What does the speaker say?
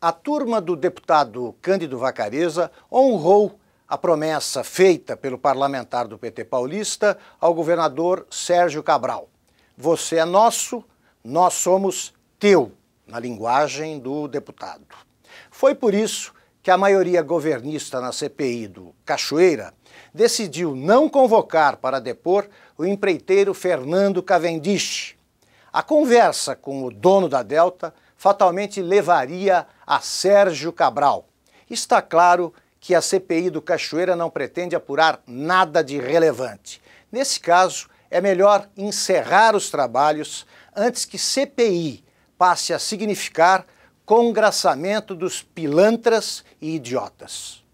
a turma do deputado Cândido Vacareza honrou a promessa feita pelo parlamentar do PT paulista ao governador Sérgio Cabral. Você é nosso, nós somos teu, na linguagem do deputado. Foi por isso que a maioria governista na CPI do Cachoeira decidiu não convocar para depor o empreiteiro Fernando Cavendish. A conversa com o dono da Delta fatalmente levaria a Sérgio Cabral. Está claro que a CPI do Cachoeira não pretende apurar nada de relevante. Nesse caso, é melhor encerrar os trabalhos antes que CPI passe a significar congraçamento dos pilantras e idiotas.